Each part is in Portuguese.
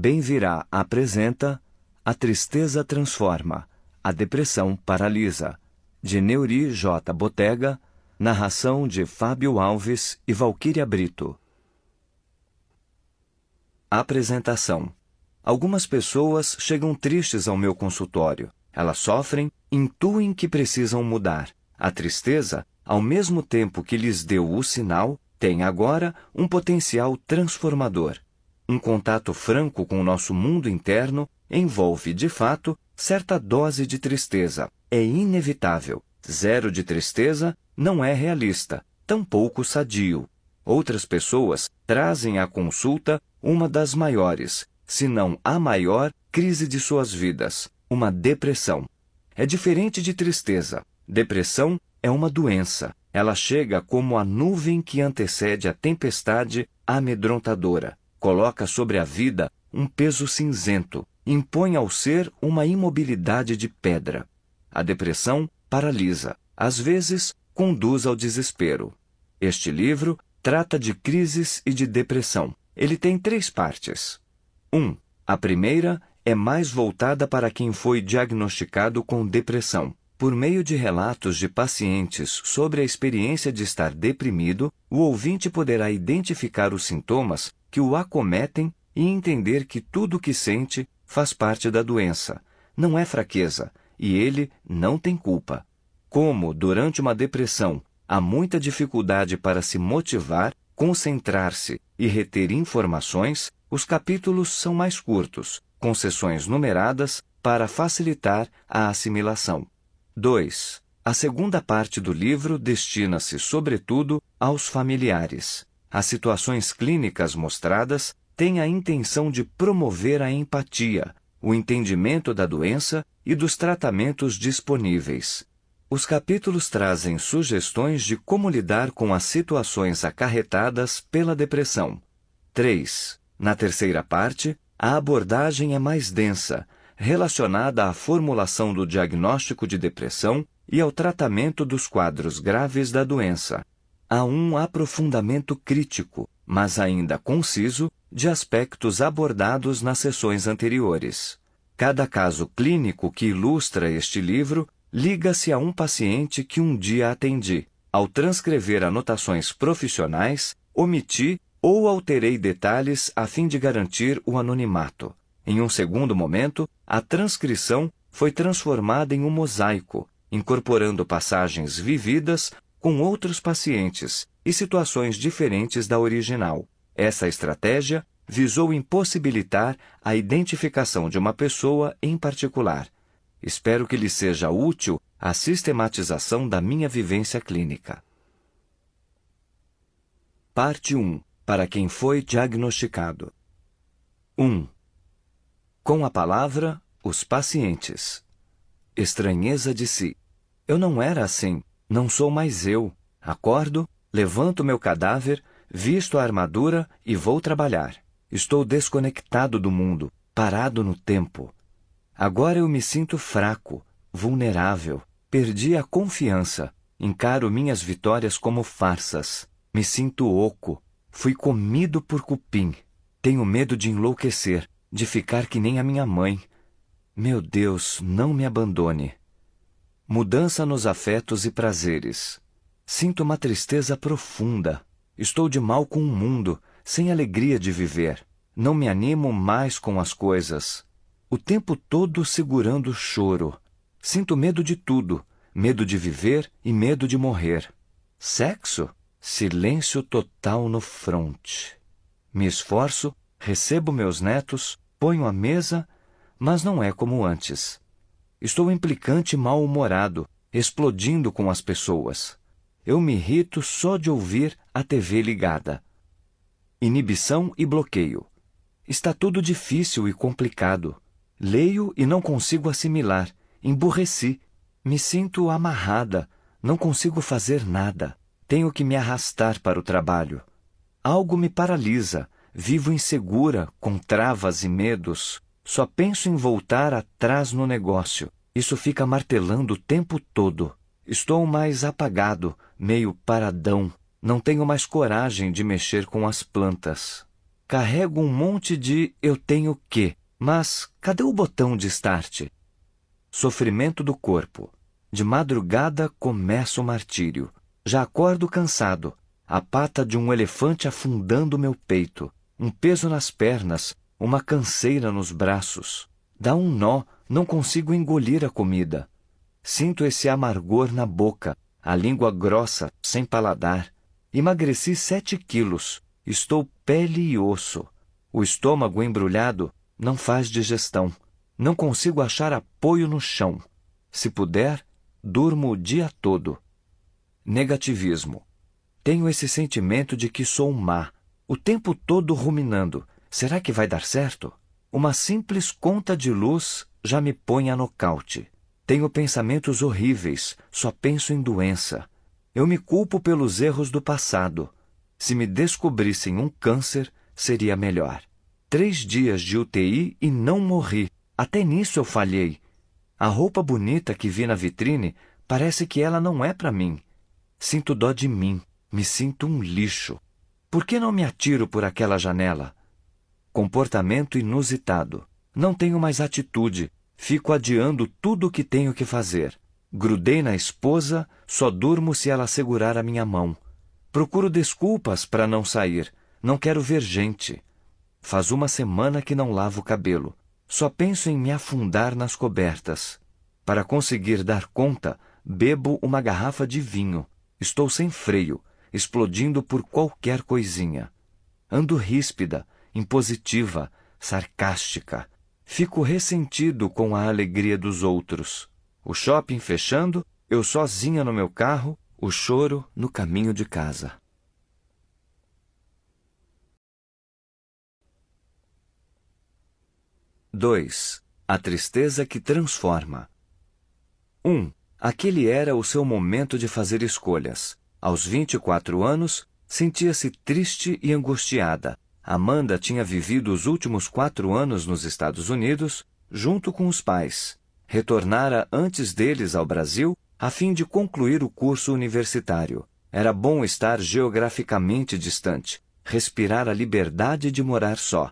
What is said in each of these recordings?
Bem virá apresenta, a tristeza transforma, a depressão paralisa. De Neuri J. Botega, narração de Fábio Alves e Valquíria Brito. Apresentação: Algumas pessoas chegam tristes ao meu consultório. Elas sofrem, intuem que precisam mudar. A tristeza, ao mesmo tempo que lhes deu o sinal, tem agora um potencial transformador um contato franco com o nosso mundo interno envolve, de fato, certa dose de tristeza. É inevitável. Zero de tristeza não é realista, tampouco sadio. Outras pessoas trazem à consulta uma das maiores, se não a maior, crise de suas vidas, uma depressão. É diferente de tristeza. Depressão é uma doença. Ela chega como a nuvem que antecede a tempestade amedrontadora coloca sobre a vida um peso cinzento, impõe ao ser uma imobilidade de pedra. A depressão paralisa, às vezes conduz ao desespero. Este livro trata de crises e de depressão. Ele tem três partes. 1. Um, a primeira é mais voltada para quem foi diagnosticado com depressão. Por meio de relatos de pacientes sobre a experiência de estar deprimido, o ouvinte poderá identificar os sintomas que o acometem e entender que tudo o que sente faz parte da doença, não é fraqueza, e ele não tem culpa. Como, durante uma depressão, há muita dificuldade para se motivar, concentrar-se e reter informações, os capítulos são mais curtos, com sessões numeradas para facilitar a assimilação. 2. A segunda parte do livro destina-se, sobretudo, aos familiares. As situações clínicas mostradas têm a intenção de promover a empatia, o entendimento da doença e dos tratamentos disponíveis. Os capítulos trazem sugestões de como lidar com as situações acarretadas pela depressão. 3. Na terceira parte, a abordagem é mais densa, relacionada à formulação do diagnóstico de depressão e ao tratamento dos quadros graves da doença a um aprofundamento crítico, mas ainda conciso, de aspectos abordados nas sessões anteriores. Cada caso clínico que ilustra este livro liga-se a um paciente que um dia atendi. Ao transcrever anotações profissionais, omiti ou alterei detalhes a fim de garantir o anonimato. Em um segundo momento, a transcrição foi transformada em um mosaico, incorporando passagens vividas com outros pacientes e situações diferentes da original. Essa estratégia visou impossibilitar a identificação de uma pessoa em particular. Espero que lhe seja útil a sistematização da minha vivência clínica. Parte 1 Para quem foi diagnosticado. 1. Com a palavra, os pacientes. Estranheza de si. Eu não era assim. Não sou mais eu. Acordo, levanto meu cadáver, visto a armadura e vou trabalhar. Estou desconectado do mundo, parado no tempo. Agora eu me sinto fraco, vulnerável, perdi a confiança, encaro minhas vitórias como farsas, me sinto oco, fui comido por cupim, tenho medo de enlouquecer, de ficar que nem a minha mãe. Meu Deus, não me abandone. Mudança nos afetos e prazeres. Sinto uma tristeza profunda. Estou de mal com o mundo, sem alegria de viver. Não me animo mais com as coisas. O tempo todo segurando o choro. Sinto medo de tudo, medo de viver e medo de morrer. Sexo? Silêncio total no fronte. Me esforço, recebo meus netos, ponho a mesa, mas não é como antes. Estou implicante e mal-humorado, explodindo com as pessoas. Eu me irrito só de ouvir a TV ligada. Inibição e bloqueio. Está tudo difícil e complicado. Leio e não consigo assimilar. Emburreci. Me sinto amarrada. Não consigo fazer nada. Tenho que me arrastar para o trabalho. Algo me paralisa. Vivo insegura, com travas e medos. Só penso em voltar atrás no negócio. Isso fica martelando o tempo todo. Estou mais apagado, meio paradão. Não tenho mais coragem de mexer com as plantas. Carrego um monte de eu tenho que, mas cadê o botão de start? Sofrimento do corpo. De madrugada começa o martírio. Já acordo cansado, a pata de um elefante afundando meu peito, um peso nas pernas, uma canseira nos braços. Dá um nó, não consigo engolir a comida. Sinto esse amargor na boca, a língua grossa, sem paladar. Emagreci sete quilos, estou pele e osso. O estômago embrulhado não faz digestão. Não consigo achar apoio no chão. Se puder, durmo o dia todo. Negativismo. Tenho esse sentimento de que sou má, o tempo todo ruminando Será que vai dar certo? Uma simples conta de luz já me põe a nocaute. Tenho pensamentos horríveis, só penso em doença. Eu me culpo pelos erros do passado. Se me descobrissem um câncer, seria melhor. Três dias de UTI e não morri. Até nisso eu falhei. A roupa bonita que vi na vitrine parece que ela não é para mim. Sinto dó de mim. Me sinto um lixo. Por que não me atiro por aquela janela? Comportamento inusitado. Não tenho mais atitude. Fico adiando tudo o que tenho que fazer. Grudei na esposa, só durmo se ela segurar a minha mão. Procuro desculpas para não sair. Não quero ver gente. Faz uma semana que não lavo o cabelo. Só penso em me afundar nas cobertas. Para conseguir dar conta, bebo uma garrafa de vinho. Estou sem freio, explodindo por qualquer coisinha. Ando ríspida, impositiva, sarcástica. Fico ressentido com a alegria dos outros. O shopping fechando, eu sozinha no meu carro, o choro no caminho de casa. Dois. A tristeza que transforma. 1. Um, aquele era o seu momento de fazer escolhas. Aos 24 anos, sentia-se triste e angustiada, Amanda tinha vivido os últimos quatro anos nos Estados Unidos, junto com os pais. Retornara antes deles ao Brasil, a fim de concluir o curso universitário. Era bom estar geograficamente distante, respirar a liberdade de morar só.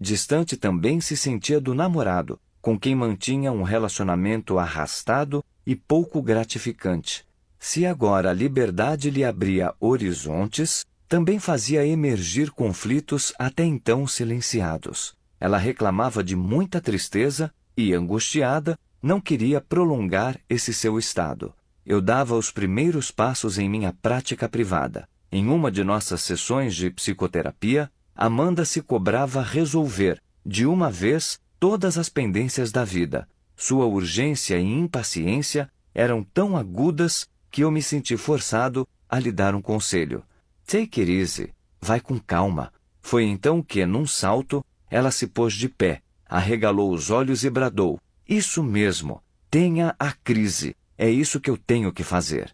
Distante também se sentia do namorado, com quem mantinha um relacionamento arrastado e pouco gratificante. Se agora a liberdade lhe abria horizontes, também fazia emergir conflitos até então silenciados. Ela reclamava de muita tristeza e, angustiada, não queria prolongar esse seu estado. Eu dava os primeiros passos em minha prática privada. Em uma de nossas sessões de psicoterapia, Amanda se cobrava resolver, de uma vez, todas as pendências da vida. Sua urgência e impaciência eram tão agudas que eu me senti forçado a lhe dar um conselho. Take it easy, vai com calma. Foi então que, num salto, ela se pôs de pé, arregalou os olhos e bradou: Isso mesmo, tenha a crise, é isso que eu tenho que fazer.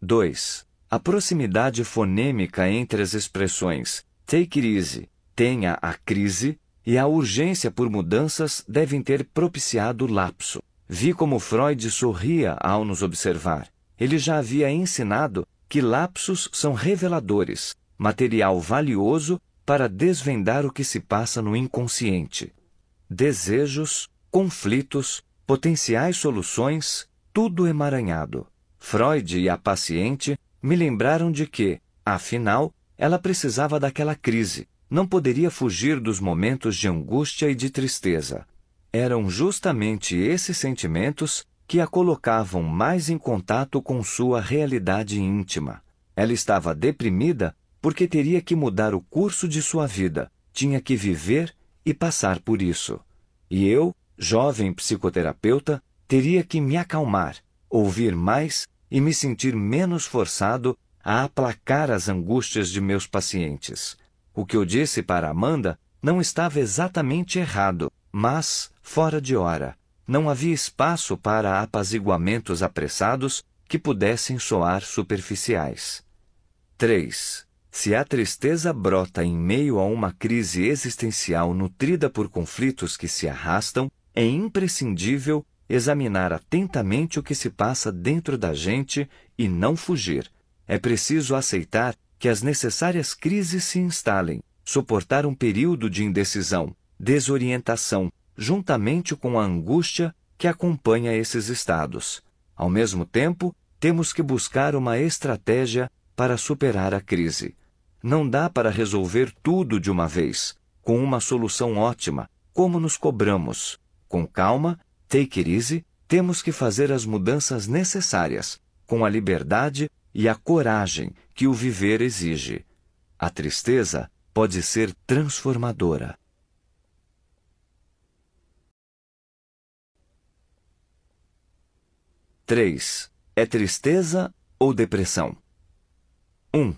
2. A proximidade fonêmica entre as expressões take it easy, tenha a crise e a urgência por mudanças devem ter propiciado o lapso. Vi como Freud sorria ao nos observar. Ele já havia ensinado que lapsos são reveladores, material valioso para desvendar o que se passa no inconsciente. Desejos, conflitos, potenciais soluções, tudo emaranhado. Freud e a paciente me lembraram de que, afinal, ela precisava daquela crise, não poderia fugir dos momentos de angústia e de tristeza. Eram justamente esses sentimentos que a colocavam mais em contato com sua realidade íntima. Ela estava deprimida porque teria que mudar o curso de sua vida, tinha que viver e passar por isso. E eu, jovem psicoterapeuta, teria que me acalmar, ouvir mais e me sentir menos forçado a aplacar as angústias de meus pacientes. O que eu disse para Amanda não estava exatamente errado, mas fora de hora não havia espaço para apaziguamentos apressados que pudessem soar superficiais. 3. Se a tristeza brota em meio a uma crise existencial nutrida por conflitos que se arrastam, é imprescindível examinar atentamente o que se passa dentro da gente e não fugir. É preciso aceitar que as necessárias crises se instalem, suportar um período de indecisão, desorientação, juntamente com a angústia que acompanha esses estados. Ao mesmo tempo, temos que buscar uma estratégia para superar a crise. Não dá para resolver tudo de uma vez, com uma solução ótima, como nos cobramos. Com calma, take it easy, temos que fazer as mudanças necessárias, com a liberdade e a coragem que o viver exige. A tristeza pode ser transformadora. 3. É tristeza ou depressão? 1.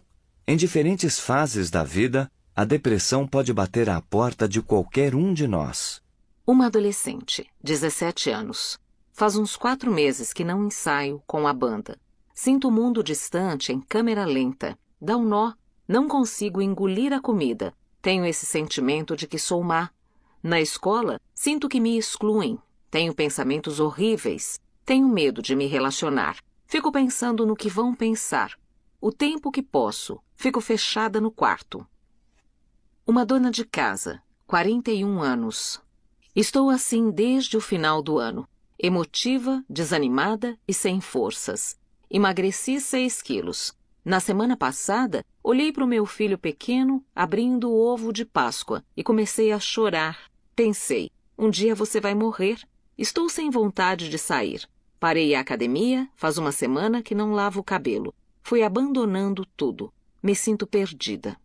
Em diferentes fases da vida, a depressão pode bater à porta de qualquer um de nós. Uma adolescente, 17 anos. Faz uns quatro meses que não ensaio com a banda. Sinto o mundo distante em câmera lenta. Dá um nó. Não consigo engolir a comida. Tenho esse sentimento de que sou má. Na escola, sinto que me excluem. Tenho pensamentos horríveis. Tenho medo de me relacionar. Fico pensando no que vão pensar. O tempo que posso, fico fechada no quarto. Uma dona de casa, 41 anos. Estou assim desde o final do ano. Emotiva, desanimada e sem forças. Emagreci 6 quilos. Na semana passada, olhei para o meu filho pequeno abrindo o ovo de Páscoa e comecei a chorar. Pensei: um dia você vai morrer. Estou sem vontade de sair. Parei a academia, faz uma semana que não lavo o cabelo. Fui abandonando tudo. Me sinto perdida.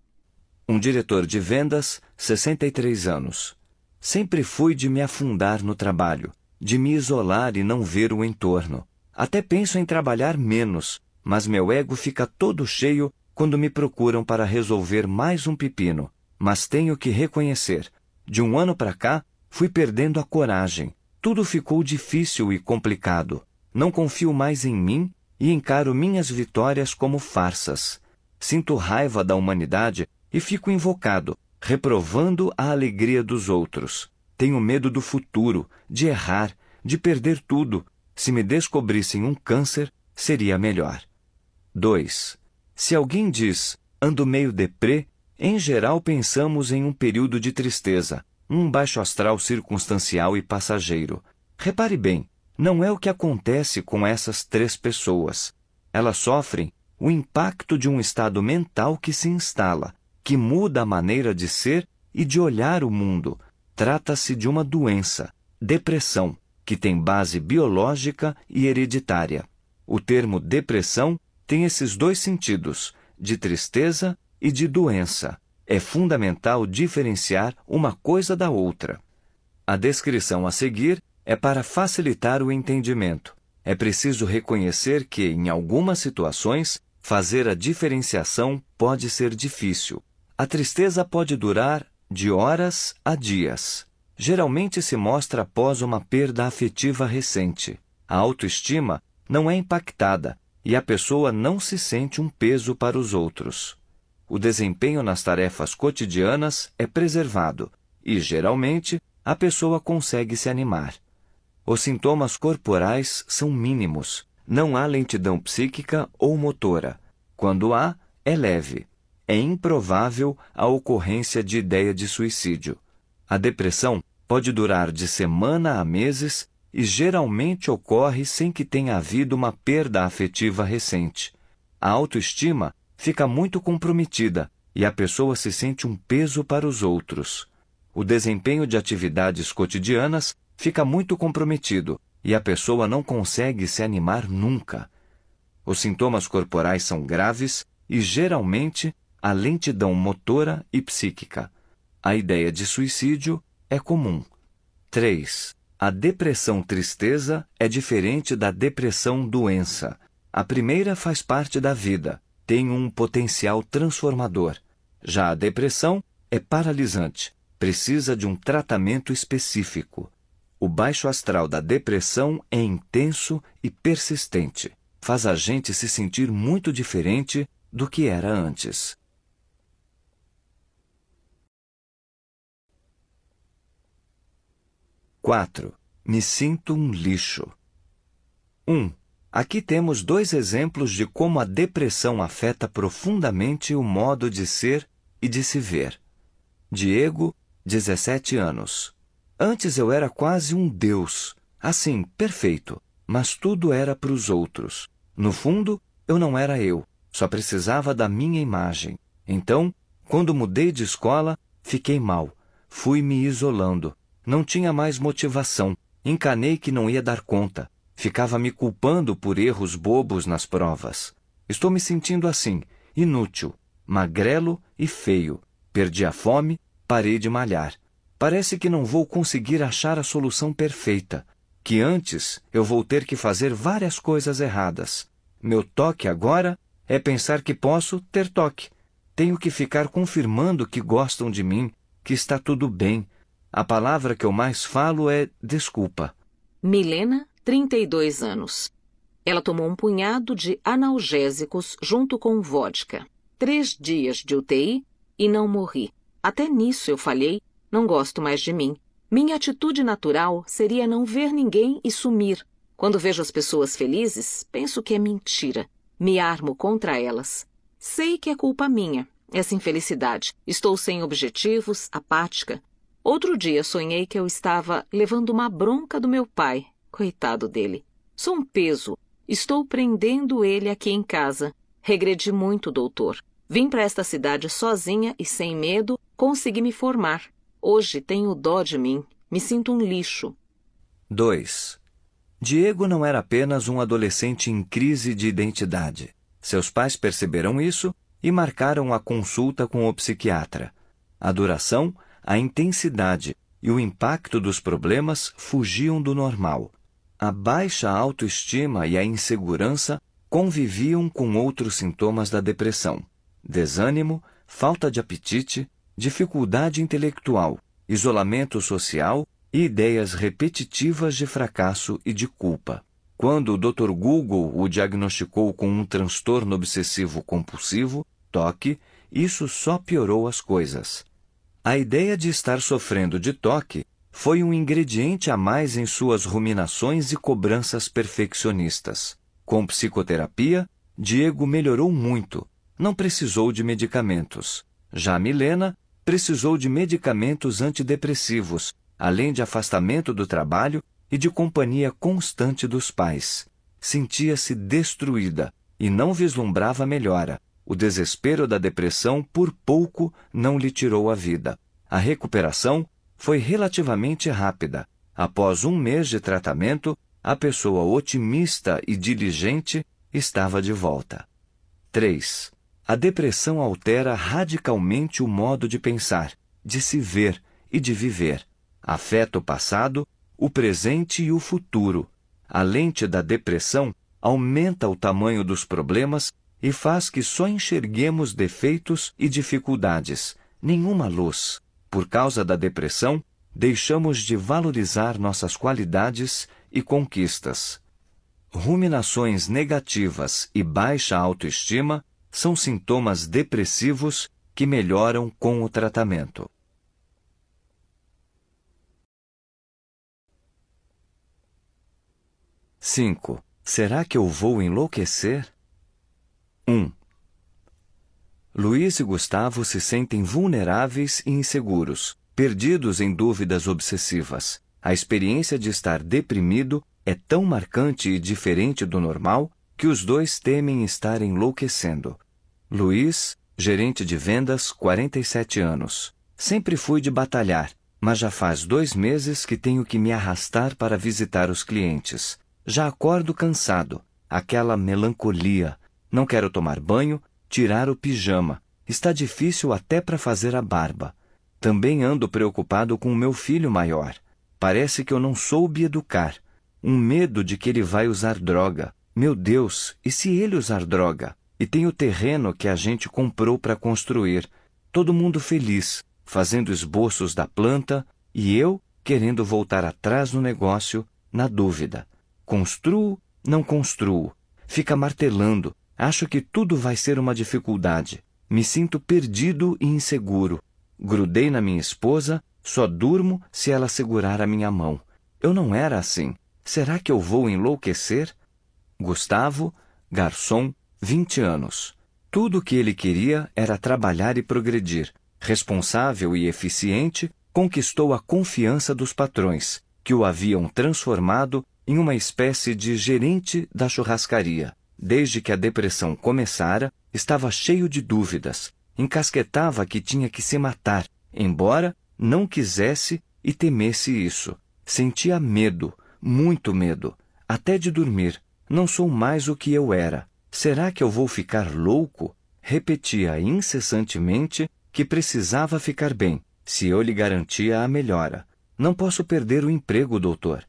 Um diretor de vendas, 63 anos. Sempre fui de me afundar no trabalho, de me isolar e não ver o entorno. Até penso em trabalhar menos, mas meu ego fica todo cheio quando me procuram para resolver mais um pepino. Mas tenho que reconhecer: de um ano para cá, fui perdendo a coragem tudo ficou difícil e complicado. Não confio mais em mim e encaro minhas vitórias como farsas. Sinto raiva da humanidade e fico invocado, reprovando a alegria dos outros. Tenho medo do futuro, de errar, de perder tudo. Se me descobrissem um câncer, seria melhor. 2. Se alguém diz, ando meio deprê, em geral pensamos em um período de tristeza, um baixo astral circunstancial e passageiro. Repare bem, não é o que acontece com essas três pessoas. Elas sofrem o impacto de um estado mental que se instala, que muda a maneira de ser e de olhar o mundo. Trata-se de uma doença, depressão, que tem base biológica e hereditária. O termo depressão tem esses dois sentidos, de tristeza e de doença é fundamental diferenciar uma coisa da outra. A descrição a seguir é para facilitar o entendimento. É preciso reconhecer que, em algumas situações, fazer a diferenciação pode ser difícil. A tristeza pode durar de horas a dias. Geralmente se mostra após uma perda afetiva recente. A autoestima não é impactada e a pessoa não se sente um peso para os outros o desempenho nas tarefas cotidianas é preservado e, geralmente, a pessoa consegue se animar. Os sintomas corporais são mínimos, não há lentidão psíquica ou motora. Quando há, é leve. É improvável a ocorrência de ideia de suicídio. A depressão pode durar de semana a meses e geralmente ocorre sem que tenha havido uma perda afetiva recente. A autoestima fica muito comprometida e a pessoa se sente um peso para os outros. O desempenho de atividades cotidianas fica muito comprometido e a pessoa não consegue se animar nunca. Os sintomas corporais são graves e, geralmente, a lentidão motora e psíquica. A ideia de suicídio é comum. 3. A depressão tristeza é diferente da depressão doença. A primeira faz parte da vida, tem um potencial transformador. Já a depressão é paralisante, precisa de um tratamento específico. O baixo astral da depressão é intenso e persistente. Faz a gente se sentir muito diferente do que era antes. Quatro. Me sinto um lixo. 1. Um, Aqui temos dois exemplos de como a depressão afeta profundamente o modo de ser e de se ver. Diego, 17 anos. Antes eu era quase um deus, assim, perfeito, mas tudo era para os outros. No fundo, eu não era eu, só precisava da minha imagem. Então, quando mudei de escola, fiquei mal, fui me isolando, não tinha mais motivação, encanei que não ia dar conta Ficava me culpando por erros bobos nas provas. Estou me sentindo assim, inútil, magrelo e feio. Perdi a fome, parei de malhar. Parece que não vou conseguir achar a solução perfeita, que antes eu vou ter que fazer várias coisas erradas. Meu toque agora é pensar que posso ter toque. Tenho que ficar confirmando que gostam de mim, que está tudo bem. A palavra que eu mais falo é desculpa. Milena 32 anos. Ela tomou um punhado de analgésicos junto com vodka. Três dias de UTI e não morri. Até nisso eu falhei, não gosto mais de mim. Minha atitude natural seria não ver ninguém e sumir. Quando vejo as pessoas felizes, penso que é mentira. Me armo contra elas. Sei que é culpa minha, essa infelicidade. Estou sem objetivos, apática. Outro dia sonhei que eu estava levando uma bronca do meu pai Coitado dele. Sou um peso. Estou prendendo ele aqui em casa. Regredi muito, doutor. Vim para esta cidade sozinha e sem medo, consegui me formar. Hoje tenho dó de mim. Me sinto um lixo. 2. Diego não era apenas um adolescente em crise de identidade. Seus pais perceberam isso e marcaram a consulta com o psiquiatra. A duração, a intensidade e o impacto dos problemas fugiam do normal. A baixa autoestima e a insegurança conviviam com outros sintomas da depressão: desânimo, falta de apetite, dificuldade intelectual, isolamento social e ideias repetitivas de fracasso e de culpa. Quando o Dr. Google o diagnosticou com um transtorno obsessivo compulsivo, toque, isso só piorou as coisas. A ideia de estar sofrendo de toque foi um ingrediente a mais em suas ruminações e cobranças perfeccionistas. Com psicoterapia, Diego melhorou muito, não precisou de medicamentos. Já Milena precisou de medicamentos antidepressivos, além de afastamento do trabalho e de companhia constante dos pais. Sentia-se destruída e não vislumbrava melhora. O desespero da depressão por pouco não lhe tirou a vida. A recuperação foi relativamente rápida. Após um mês de tratamento, a pessoa otimista e diligente estava de volta. 3. A depressão altera radicalmente o modo de pensar, de se ver e de viver. Afeta o passado, o presente e o futuro. A lente da depressão aumenta o tamanho dos problemas e faz que só enxerguemos defeitos e dificuldades, nenhuma luz por causa da depressão, deixamos de valorizar nossas qualidades e conquistas. Ruminações negativas e baixa autoestima são sintomas depressivos que melhoram com o tratamento. Cinco. Será que eu vou enlouquecer? 1. Um, Luiz e Gustavo se sentem vulneráveis e inseguros, perdidos em dúvidas obsessivas. A experiência de estar deprimido é tão marcante e diferente do normal que os dois temem estar enlouquecendo. Luiz, gerente de vendas, 47 anos. Sempre fui de batalhar, mas já faz dois meses que tenho que me arrastar para visitar os clientes. Já acordo cansado, aquela melancolia. Não quero tomar banho, tirar o pijama. Está difícil até para fazer a barba. Também ando preocupado com o meu filho maior. Parece que eu não soube educar. Um medo de que ele vai usar droga. Meu Deus, e se ele usar droga? E tem o terreno que a gente comprou para construir. Todo mundo feliz, fazendo esboços da planta, e eu querendo voltar atrás no negócio, na dúvida. Construo, não construo. Fica martelando, Acho que tudo vai ser uma dificuldade. Me sinto perdido e inseguro. Grudei na minha esposa, só durmo se ela segurar a minha mão. Eu não era assim. Será que eu vou enlouquecer? Gustavo, garçom, 20 anos. Tudo o que ele queria era trabalhar e progredir. Responsável e eficiente, conquistou a confiança dos patrões, que o haviam transformado em uma espécie de gerente da churrascaria desde que a depressão começara, estava cheio de dúvidas, encasquetava que tinha que se matar, embora não quisesse e temesse isso. Sentia medo, muito medo, até de dormir. Não sou mais o que eu era. Será que eu vou ficar louco? Repetia incessantemente que precisava ficar bem, se eu lhe garantia a melhora. Não posso perder o emprego, doutor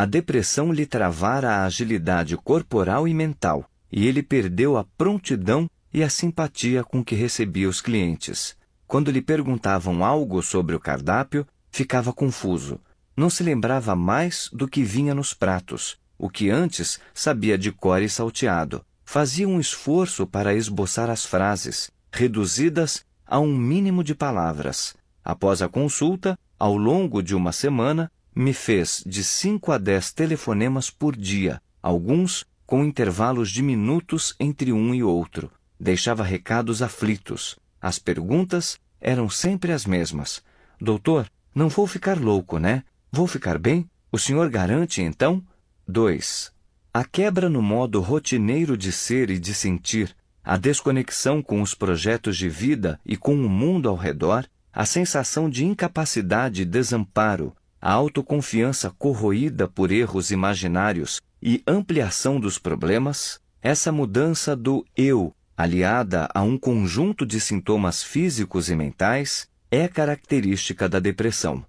a depressão lhe travara a agilidade corporal e mental, e ele perdeu a prontidão e a simpatia com que recebia os clientes. Quando lhe perguntavam algo sobre o cardápio, ficava confuso. Não se lembrava mais do que vinha nos pratos, o que antes sabia de cor e salteado. Fazia um esforço para esboçar as frases, reduzidas a um mínimo de palavras. Após a consulta, ao longo de uma semana, me fez de cinco a dez telefonemas por dia, alguns com intervalos de minutos entre um e outro. Deixava recados aflitos. As perguntas eram sempre as mesmas. Doutor, não vou ficar louco, né? Vou ficar bem? O senhor garante, então? 2. A quebra no modo rotineiro de ser e de sentir, a desconexão com os projetos de vida e com o mundo ao redor, a sensação de incapacidade e desamparo, a autoconfiança corroída por erros imaginários e ampliação dos problemas, essa mudança do eu, aliada a um conjunto de sintomas físicos e mentais, é característica da depressão.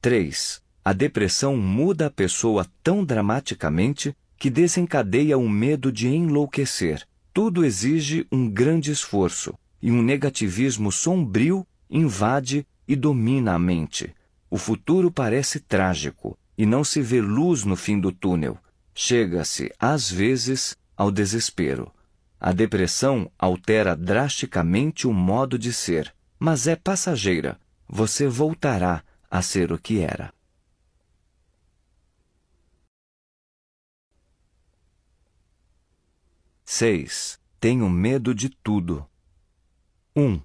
3. A depressão muda a pessoa tão dramaticamente que desencadeia o medo de enlouquecer. Tudo exige um grande esforço e um negativismo sombrio invade e domina a mente. O futuro parece trágico e não se vê luz no fim do túnel. Chega-se, às vezes, ao desespero. A depressão altera drasticamente o modo de ser, mas é passageira. Você voltará a ser o que era. Seis. Tenho medo de tudo. 1. Um,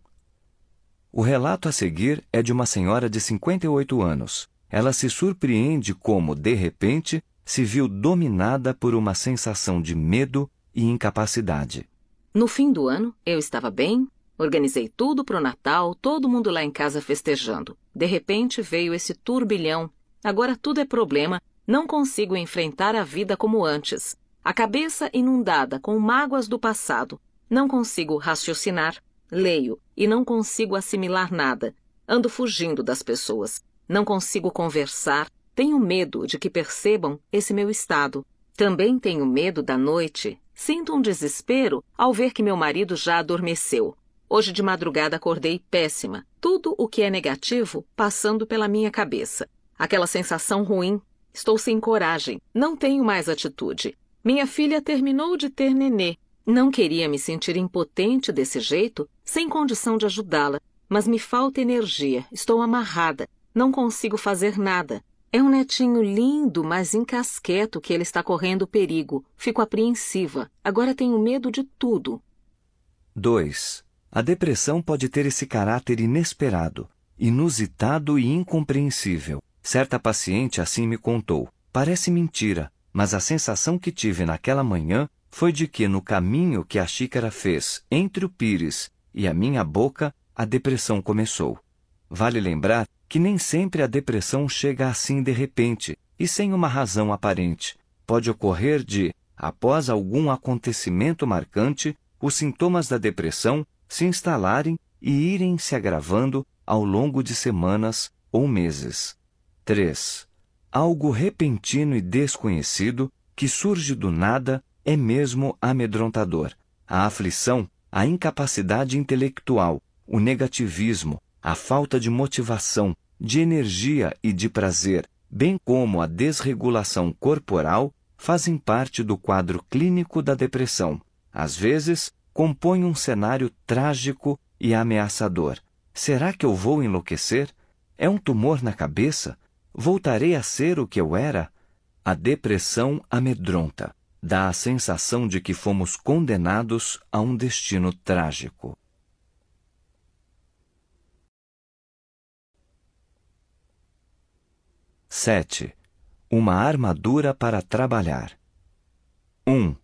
o relato a seguir é de uma senhora de 58 anos. Ela se surpreende como, de repente, se viu dominada por uma sensação de medo e incapacidade. No fim do ano, eu estava bem, organizei tudo para o Natal, todo mundo lá em casa festejando. De repente veio esse turbilhão. Agora tudo é problema, não consigo enfrentar a vida como antes. A cabeça inundada com mágoas do passado, não consigo raciocinar, leio e não consigo assimilar nada. Ando fugindo das pessoas. Não consigo conversar. Tenho medo de que percebam esse meu estado. Também tenho medo da noite. Sinto um desespero ao ver que meu marido já adormeceu. Hoje de madrugada acordei péssima. Tudo o que é negativo passando pela minha cabeça. Aquela sensação ruim. Estou sem coragem. Não tenho mais atitude. Minha filha terminou de ter nenê não queria me sentir impotente desse jeito, sem condição de ajudá-la, mas me falta energia, estou amarrada, não consigo fazer nada. É um netinho lindo, mas encasqueto que ele está correndo perigo. Fico apreensiva. Agora tenho medo de tudo. 2. A depressão pode ter esse caráter inesperado, inusitado e incompreensível. Certa paciente assim me contou. Parece mentira, mas a sensação que tive naquela manhã foi de que no caminho que a xícara fez entre o pires e a minha boca, a depressão começou. Vale lembrar que nem sempre a depressão chega assim de repente e sem uma razão aparente. Pode ocorrer de, após algum acontecimento marcante, os sintomas da depressão se instalarem e irem se agravando ao longo de semanas ou meses. 3. Algo repentino e desconhecido que surge do nada é mesmo amedrontador. A aflição, a incapacidade intelectual, o negativismo, a falta de motivação, de energia e de prazer, bem como a desregulação corporal, fazem parte do quadro clínico da depressão. Às vezes, compõe um cenário trágico e ameaçador. Será que eu vou enlouquecer? É um tumor na cabeça? Voltarei a ser o que eu era? A depressão amedronta dá a sensação de que fomos condenados a um destino trágico. Sete. Uma armadura para trabalhar. 1. Um,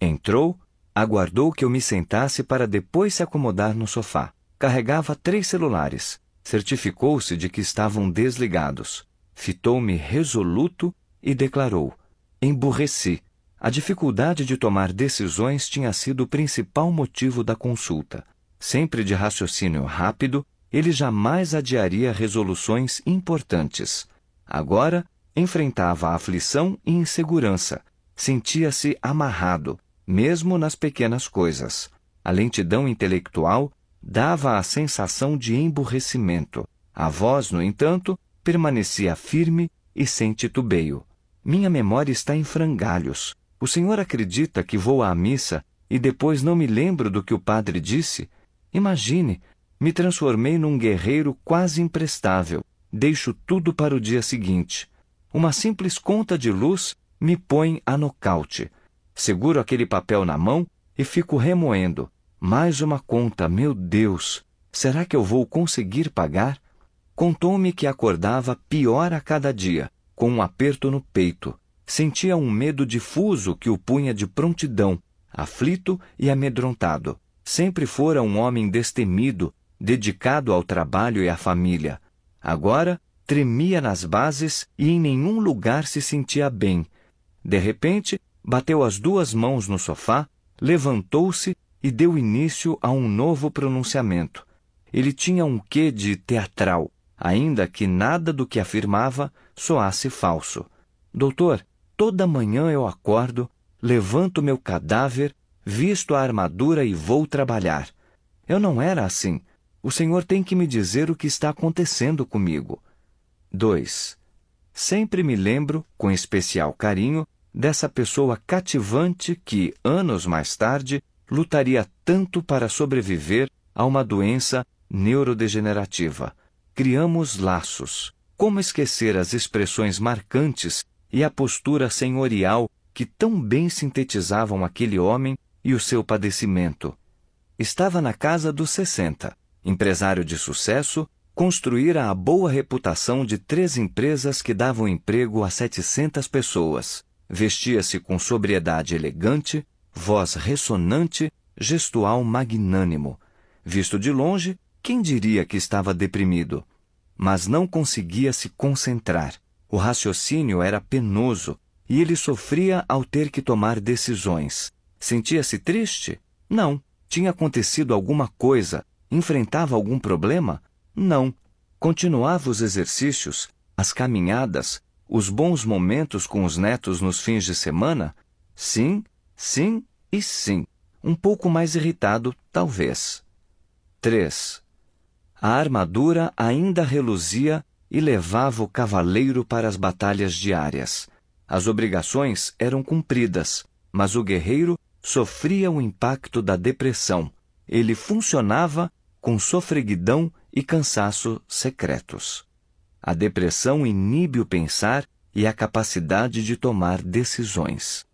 entrou, aguardou que eu me sentasse para depois se acomodar no sofá. Carregava três celulares. Certificou-se de que estavam desligados. Fitou-me resoluto e declarou: Emburreci a dificuldade de tomar decisões tinha sido o principal motivo da consulta. Sempre de raciocínio rápido, ele jamais adiaria resoluções importantes. Agora, enfrentava a aflição e insegurança. Sentia-se amarrado, mesmo nas pequenas coisas. A lentidão intelectual dava a sensação de emburrecimento. A voz, no entanto, permanecia firme e sem titubeio. Minha memória está em frangalhos o senhor acredita que vou à missa e depois não me lembro do que o padre disse? Imagine, me transformei num guerreiro quase imprestável. Deixo tudo para o dia seguinte. Uma simples conta de luz me põe a nocaute. Seguro aquele papel na mão e fico remoendo. Mais uma conta, meu Deus! Será que eu vou conseguir pagar? Contou-me que acordava pior a cada dia, com um aperto no peito sentia um medo difuso que o punha de prontidão, aflito e amedrontado. Sempre fora um homem destemido, dedicado ao trabalho e à família. Agora, tremia nas bases e em nenhum lugar se sentia bem. De repente, bateu as duas mãos no sofá, levantou-se e deu início a um novo pronunciamento. Ele tinha um quê de teatral, ainda que nada do que afirmava soasse falso. Doutor, Toda manhã eu acordo, levanto meu cadáver, visto a armadura e vou trabalhar. Eu não era assim. O Senhor tem que me dizer o que está acontecendo comigo. 2. Sempre me lembro, com especial carinho, dessa pessoa cativante que, anos mais tarde, lutaria tanto para sobreviver a uma doença neurodegenerativa. Criamos laços. Como esquecer as expressões marcantes e a postura senhorial que tão bem sintetizavam aquele homem e o seu padecimento. Estava na casa dos 60, empresário de sucesso, construíra a boa reputação de três empresas que davam emprego a 700 pessoas. Vestia-se com sobriedade elegante, voz ressonante, gestual magnânimo. Visto de longe, quem diria que estava deprimido? Mas não conseguia se concentrar. O raciocínio era penoso e ele sofria ao ter que tomar decisões. Sentia-se triste? Não. Tinha acontecido alguma coisa? Enfrentava algum problema? Não. Continuava os exercícios, as caminhadas, os bons momentos com os netos nos fins de semana? Sim, sim e sim. Um pouco mais irritado, talvez. 3. A armadura ainda reluzia e levava o cavaleiro para as batalhas diárias. As obrigações eram cumpridas, mas o guerreiro sofria o impacto da depressão. Ele funcionava com sofreguidão e cansaço secretos. A depressão inibe o pensar e a capacidade de tomar decisões.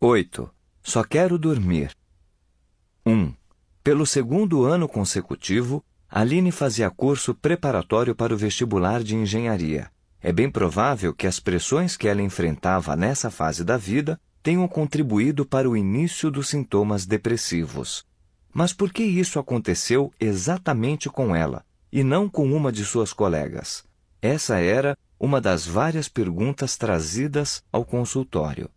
Oito. Só quero dormir. 1. Um, pelo segundo ano consecutivo, Aline fazia curso preparatório para o vestibular de engenharia. É bem provável que as pressões que ela enfrentava nessa fase da vida tenham contribuído para o início dos sintomas depressivos. Mas por que isso aconteceu exatamente com ela e não com uma de suas colegas? Essa era uma das várias perguntas trazidas ao consultório.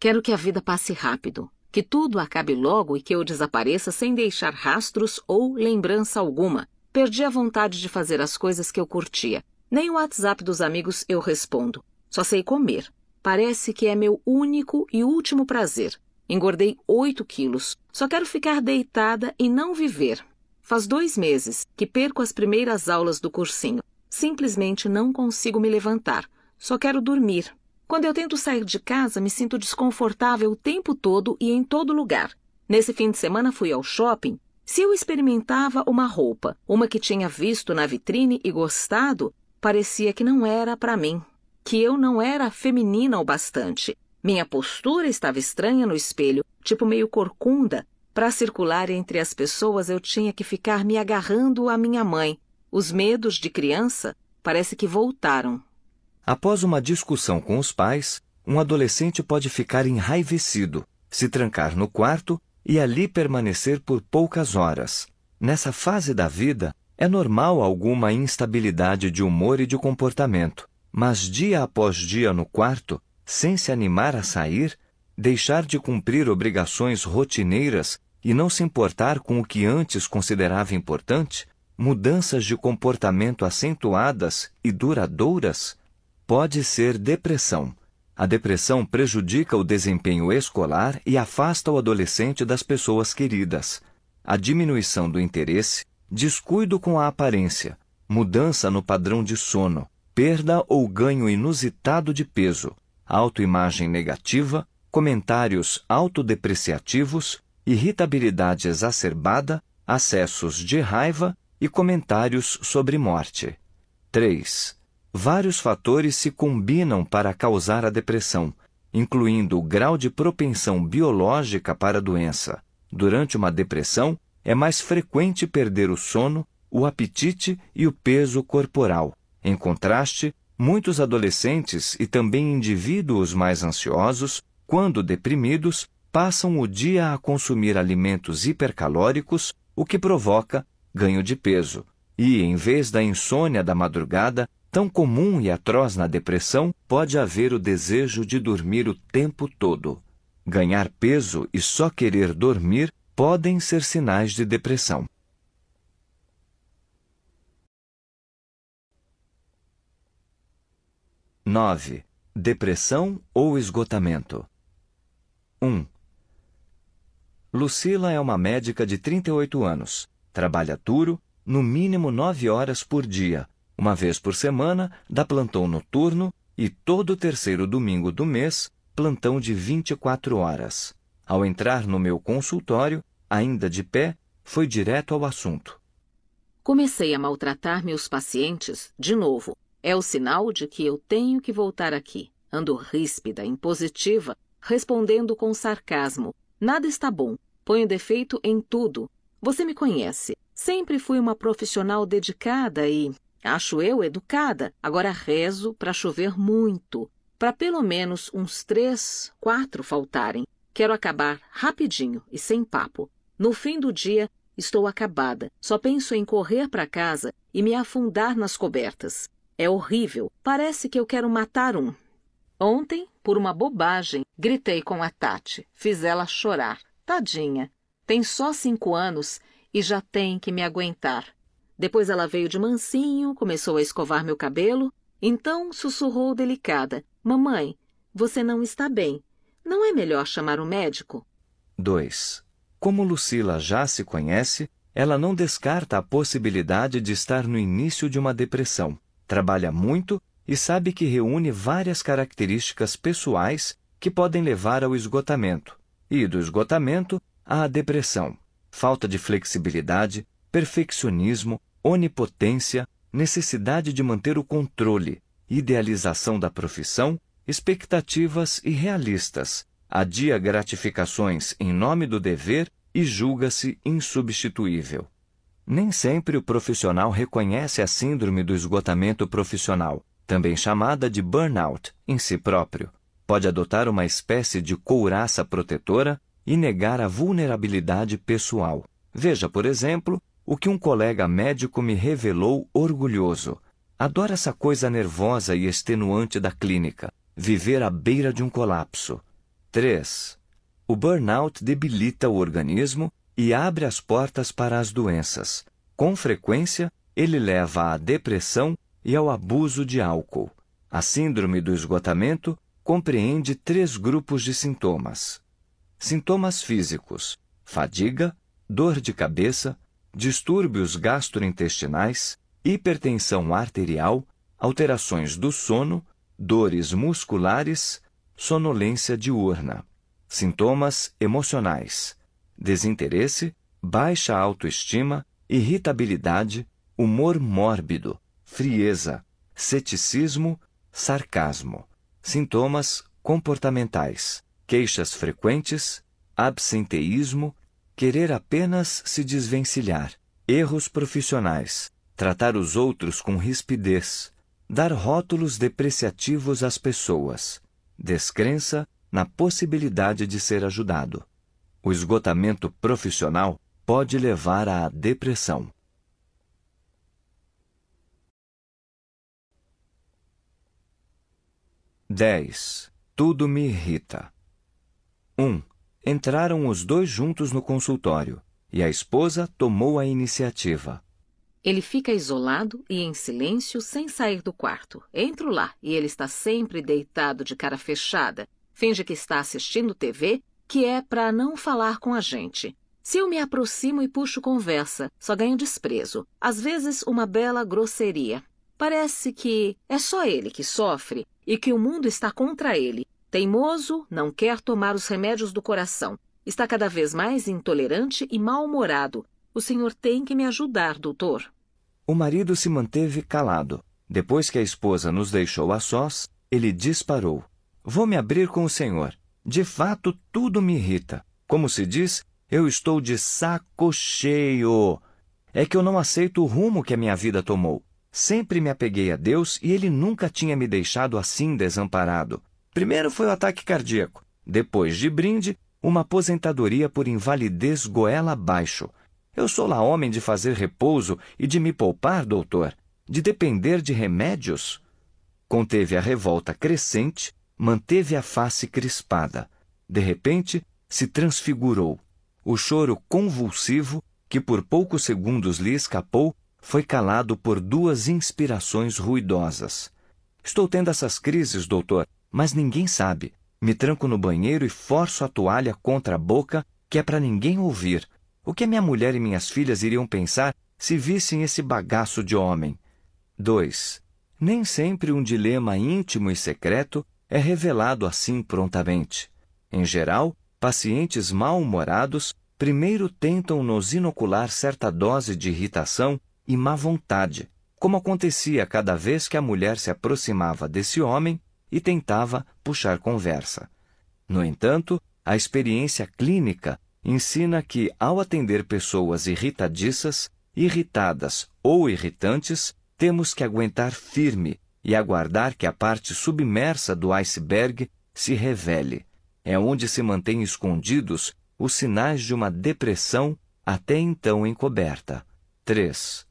Quero que a vida passe rápido, que tudo acabe logo e que eu desapareça sem deixar rastros ou lembrança alguma. Perdi a vontade de fazer as coisas que eu curtia. Nem o WhatsApp dos amigos eu respondo. Só sei comer. Parece que é meu único e último prazer. Engordei 8 quilos. Só quero ficar deitada e não viver. Faz dois meses que perco as primeiras aulas do cursinho. Simplesmente não consigo me levantar. Só quero dormir. Quando eu tento sair de casa, me sinto desconfortável o tempo todo e em todo lugar. Nesse fim de semana fui ao shopping. Se eu experimentava uma roupa, uma que tinha visto na vitrine e gostado, parecia que não era para mim, que eu não era feminina o bastante. Minha postura estava estranha no espelho, tipo meio corcunda. Para circular entre as pessoas, eu tinha que ficar me agarrando à minha mãe. Os medos de criança parece que voltaram. Após uma discussão com os pais, um adolescente pode ficar enraivecido, se trancar no quarto e ali permanecer por poucas horas. Nessa fase da vida, é normal alguma instabilidade de humor e de comportamento, mas dia após dia no quarto, sem se animar a sair, deixar de cumprir obrigações rotineiras e não se importar com o que antes considerava importante, mudanças de comportamento acentuadas e duradouras, pode ser depressão. A depressão prejudica o desempenho escolar e afasta o adolescente das pessoas queridas. A diminuição do interesse, descuido com a aparência, mudança no padrão de sono, perda ou ganho inusitado de peso, autoimagem negativa, comentários autodepreciativos, irritabilidade exacerbada, acessos de raiva e comentários sobre morte. 3 vários fatores se combinam para causar a depressão, incluindo o grau de propensão biológica para a doença. Durante uma depressão, é mais frequente perder o sono, o apetite e o peso corporal. Em contraste, muitos adolescentes e também indivíduos mais ansiosos, quando deprimidos, passam o dia a consumir alimentos hipercalóricos, o que provoca ganho de peso. E, em vez da insônia da madrugada, tão comum e atroz na depressão, pode haver o desejo de dormir o tempo todo. Ganhar peso e só querer dormir podem ser sinais de depressão. Nove. Depressão ou esgotamento. 1. Um. Lucila é uma médica de 38 anos. Trabalha duro, no mínimo 9 horas por dia, uma vez por semana, dá plantão noturno e todo terceiro domingo do mês, plantão de 24 horas. Ao entrar no meu consultório, ainda de pé, foi direto ao assunto. Comecei a maltratar meus pacientes de novo. É o sinal de que eu tenho que voltar aqui. Ando ríspida, impositiva, respondendo com sarcasmo. Nada está bom. Ponho defeito em tudo. Você me conhece. Sempre fui uma profissional dedicada e Acho eu educada. Agora rezo para chover muito, para pelo menos uns três, quatro faltarem. Quero acabar rapidinho e sem papo. No fim do dia, estou acabada. Só penso em correr para casa e me afundar nas cobertas. É horrível. Parece que eu quero matar um. Ontem, por uma bobagem, gritei com a Tati. Fiz ela chorar. Tadinha. Tem só cinco anos e já tem que me aguentar. Depois ela veio de mansinho, começou a escovar meu cabelo, então sussurrou delicada: Mamãe, você não está bem. Não é melhor chamar o médico? 2. Como Lucila já se conhece, ela não descarta a possibilidade de estar no início de uma depressão. Trabalha muito e sabe que reúne várias características pessoais que podem levar ao esgotamento, e do esgotamento à depressão. Falta de flexibilidade, perfeccionismo, onipotência, necessidade de manter o controle, idealização da profissão, expectativas irrealistas, adia gratificações em nome do dever e julga-se insubstituível. Nem sempre o profissional reconhece a síndrome do esgotamento profissional, também chamada de burnout, em si próprio. Pode adotar uma espécie de couraça protetora e negar a vulnerabilidade pessoal. Veja, por exemplo, o que um colega médico me revelou orgulhoso. Adoro essa coisa nervosa e extenuante da clínica. Viver à beira de um colapso. 3. O burnout debilita o organismo e abre as portas para as doenças. Com frequência, ele leva à depressão e ao abuso de álcool. A síndrome do esgotamento compreende três grupos de sintomas: sintomas físicos, fadiga, dor de cabeça, distúrbios gastrointestinais, hipertensão arterial, alterações do sono, dores musculares, sonolência diurna, sintomas emocionais, desinteresse, baixa autoestima, irritabilidade, humor mórbido, frieza, ceticismo, sarcasmo, sintomas comportamentais, queixas frequentes, absenteísmo querer apenas se desvencilhar, erros profissionais, tratar os outros com rispidez, dar rótulos depreciativos às pessoas, descrença na possibilidade de ser ajudado. O esgotamento profissional pode levar à depressão. Dez. Tudo me irrita. 1. Um, Entraram os dois juntos no consultório e a esposa tomou a iniciativa. Ele fica isolado e em silêncio sem sair do quarto. Entro lá e ele está sempre deitado de cara fechada. Finge que está assistindo TV, que é para não falar com a gente. Se eu me aproximo e puxo conversa, só ganho desprezo. Às vezes, uma bela grosseria. Parece que é só ele que sofre e que o mundo está contra ele Teimoso, não quer tomar os remédios do coração. Está cada vez mais intolerante e mal-humorado. O senhor tem que me ajudar, doutor. O marido se manteve calado. Depois que a esposa nos deixou a sós, ele disparou. Vou me abrir com o senhor. De fato, tudo me irrita. Como se diz, eu estou de saco cheio. É que eu não aceito o rumo que a minha vida tomou. Sempre me apeguei a Deus e ele nunca tinha me deixado assim desamparado. Primeiro foi o ataque cardíaco, depois de brinde, uma aposentadoria por invalidez goela abaixo. Eu sou lá homem de fazer repouso e de me poupar, doutor, de depender de remédios. Conteve a revolta crescente, manteve a face crispada. De repente, se transfigurou. O choro convulsivo, que por poucos segundos lhe escapou, foi calado por duas inspirações ruidosas. Estou tendo essas crises, doutor, mas ninguém sabe. Me tranco no banheiro e forço a toalha contra a boca, que é para ninguém ouvir. O que minha mulher e minhas filhas iriam pensar se vissem esse bagaço de homem? 2. Nem sempre um dilema íntimo e secreto é revelado assim prontamente. Em geral, pacientes mal-humorados primeiro tentam nos inocular certa dose de irritação e má vontade, como acontecia cada vez que a mulher se aproximava desse homem e tentava puxar conversa. No entanto, a experiência clínica ensina que, ao atender pessoas irritadiças, irritadas ou irritantes, temos que aguentar firme e aguardar que a parte submersa do iceberg se revele. É onde se mantêm escondidos os sinais de uma depressão até então encoberta. 3.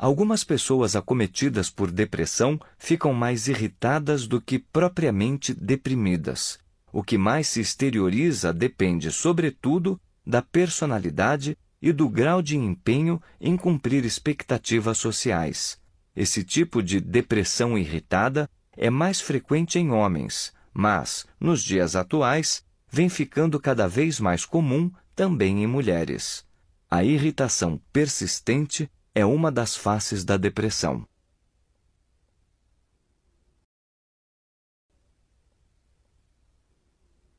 Algumas pessoas acometidas por depressão ficam mais irritadas do que propriamente deprimidas. O que mais se exterioriza depende, sobretudo, da personalidade e do grau de empenho em cumprir expectativas sociais. Esse tipo de depressão irritada é mais frequente em homens, mas, nos dias atuais, vem ficando cada vez mais comum também em mulheres. A irritação persistente é uma das faces da depressão.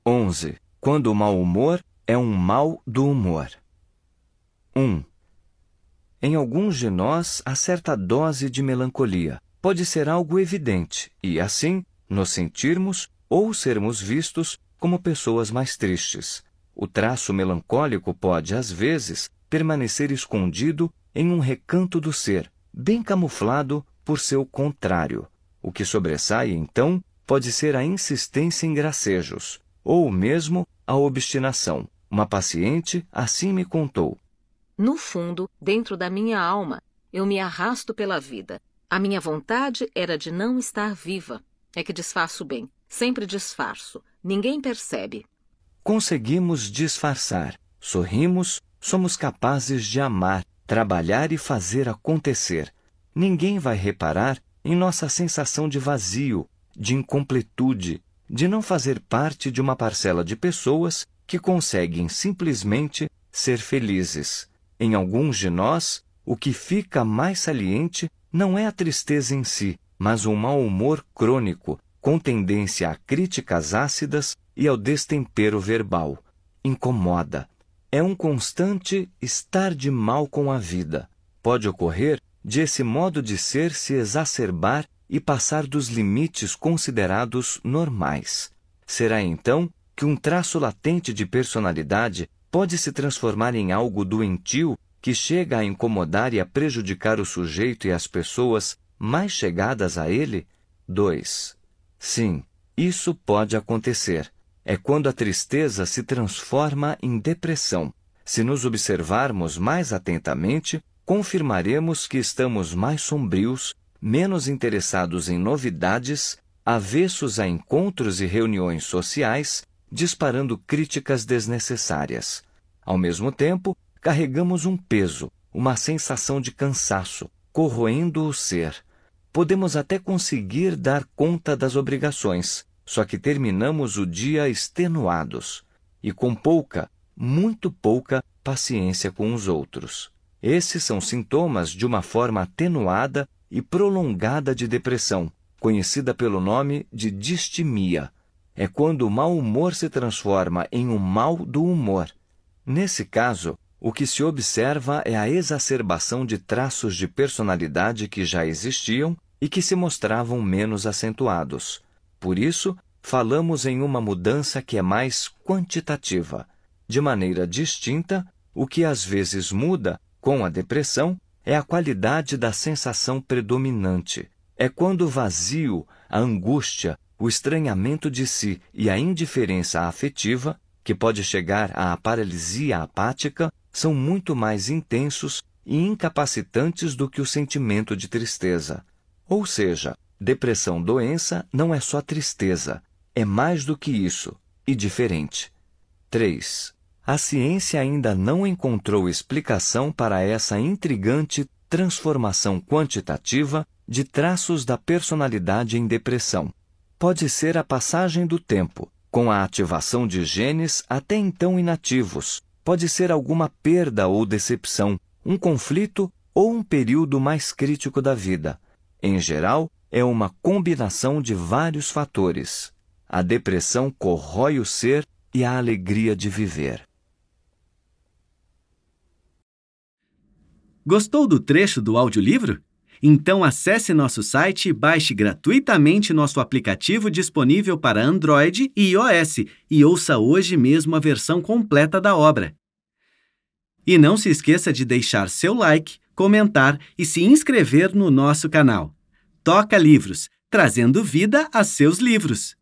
Onze. Quando o mau humor é um mal do humor. 1. Um. Em alguns de nós há certa dose de melancolia. Pode ser algo evidente e, assim, nos sentirmos ou sermos vistos como pessoas mais tristes. O traço melancólico pode, às vezes, permanecer escondido em um recanto do ser, bem camuflado por seu contrário. O que sobressai, então, pode ser a insistência em gracejos, ou mesmo a obstinação. Uma paciente assim me contou. No fundo, dentro da minha alma, eu me arrasto pela vida. A minha vontade era de não estar viva. É que disfarço bem, sempre disfarço. Ninguém percebe. Conseguimos disfarçar, sorrimos, somos capazes de amar, trabalhar e fazer acontecer. Ninguém vai reparar em nossa sensação de vazio, de incompletude, de não fazer parte de uma parcela de pessoas que conseguem simplesmente ser felizes. Em alguns de nós, o que fica mais saliente não é a tristeza em si, mas um mau humor crônico, com tendência a críticas ácidas e ao destempero verbal. Incomoda, é um constante estar de mal com a vida. Pode ocorrer de esse modo de ser se exacerbar e passar dos limites considerados normais. Será então que um traço latente de personalidade pode se transformar em algo doentio que chega a incomodar e a prejudicar o sujeito e as pessoas mais chegadas a ele? 2. Sim, isso pode acontecer é quando a tristeza se transforma em depressão. Se nos observarmos mais atentamente, confirmaremos que estamos mais sombrios, menos interessados em novidades, avessos a encontros e reuniões sociais, disparando críticas desnecessárias. Ao mesmo tempo, carregamos um peso, uma sensação de cansaço, corroendo o ser. Podemos até conseguir dar conta das obrigações, só que terminamos o dia extenuados e com pouca, muito pouca paciência com os outros. Esses são sintomas de uma forma atenuada e prolongada de depressão, conhecida pelo nome de distimia. É quando o mau humor se transforma em um mal do humor. Nesse caso, o que se observa é a exacerbação de traços de personalidade que já existiam e que se mostravam menos acentuados. Por isso, falamos em uma mudança que é mais quantitativa. De maneira distinta, o que às vezes muda com a depressão é a qualidade da sensação predominante. É quando o vazio, a angústia, o estranhamento de si e a indiferença afetiva, que pode chegar à paralisia apática, são muito mais intensos e incapacitantes do que o sentimento de tristeza. Ou seja, Depressão doença não é só tristeza, é mais do que isso, e diferente. 3. A ciência ainda não encontrou explicação para essa intrigante transformação quantitativa de traços da personalidade em depressão. Pode ser a passagem do tempo, com a ativação de genes até então inativos. Pode ser alguma perda ou decepção, um conflito ou um período mais crítico da vida. Em geral, é uma combinação de vários fatores. A depressão corrói o ser e a alegria de viver. Gostou do trecho do audiolivro? Então acesse nosso site e baixe gratuitamente nosso aplicativo disponível para Android e iOS e ouça hoje mesmo a versão completa da obra. E não se esqueça de deixar seu like, comentar e se inscrever no nosso canal. Toca Livros, trazendo vida a seus livros.